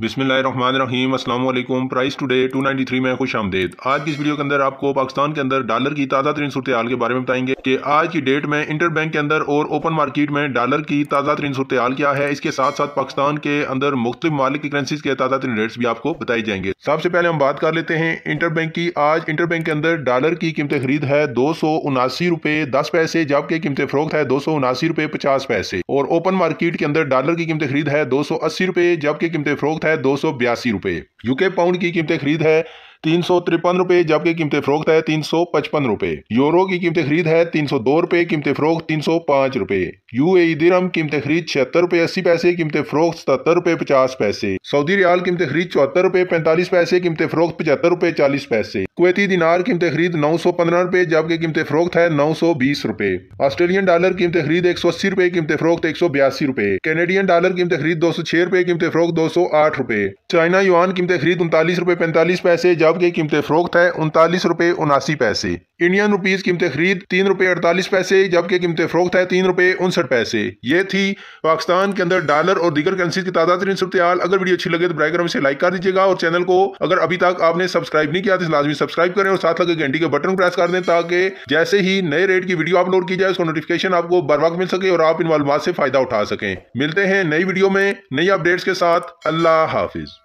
बिसमीम अल्लाम price today 293 में खुश आमदेद आज की इस वीडियो के अंदर आपको पाकिस्तान के अंदर डॉलर की ताज़ा तरीन सूरत हाल के बारे में बताएंगे कि आज की डेट में इंटर बैंक के अंदर और ओपन मार्केट में डॉलर की ताज़ा तरीन सूरत हाल क्या है इसके साथ साथ पाकिस्तान के अंदर मुख्तु मालिक की करेंसीज के ताज़ा तरीन रेट्स भी आपको बताए जाएंगे सबसे पहले हम बात कर लेते हैं इंटर बैंक की आज इंटर बैंक के अंदर डॉलर की कीमत खरीद है दो सौ उनासी रुपये दस पैसे जबकि कीमत फरोख्त है दो सौ उनासी रुपये पचास पैसे और ओपन मार्केट के अंदर डॉलर की कीमत खरीद है दो सौ अस्सी रुपये जबकि कीमत फरोख्त है दो सौ बयासी रुपये यूके पाउंड की कीमतें खरीद है तीन सौ तिरपन रुपये जबकि कीमतें फरोख्त है तीन सौ पचपन रुपये यूरो की कीमतें खरीद है तीन सौ दो रुपये कीमतें फरोख्त तीन सौ पाँच रुपये यू ए दिरम कीमत खरीद छिहत्तर रुपये अस्सी पैसे कीमत फरोख सतर रुपये पचास पैसे सऊदी रियाल कीमत खरीद चौहत्तर रुपये पैंतालीस पैसे कीमत फरोख पचहत्तर रुपये चालीस पैसे कुवैती दिनार कीमत खरीद नौ सौ पंद्रह रुपये जबकि कीमत फरोख्त है नौ सौ बीस रुपये ऑस्ट्रेलियन डॉलर कीमत खरीद एक सौ अस्सी रुपये कीमत फरोख्त एक सौ बयासी रुपये कैनेडियन डॉलर कीमत खरीद दो सौ छह रुपये कीमत फरोख्त दो सौ आठ रुपये चाइना युआन कीमत खरीद उनतालीस रुपये पैंतालीस पैसे जबकि कीमत फरोख्त है उनतालीस रुपये उनासी पैसे इंडियन रुपीज़ कीमत खरीद तीन रुपये अड़तालीस पैसे जबकि कीमत फरोख्त है तीन रुपये उनसठ उनसठ पैसे ये थी पाकिस्तान के अंदर डॉलर और दीगर करेंसी की तादाद तरीन सूरत अगर वीडियो अच्छी लगे तो बर इसे लाइक कर दीजिएगा और चैनल को अगर अभी तक आपने सब्सक्राइब नहीं किया तो लाजमी सब्सक्राइब करें और साथ लगे घंटी के बटन प्रेस कर दें ताकि जैसे ही नए रेट की वीडियो अपलोड की जाए उसको नोटिफिकेशन आपको बर वक्त मिल सके और आप इन मालूम से फायदा उठा सकें मिलते हैं नई वीडियो में नई अपडेट्स के साथ अल्लाह हाफिज़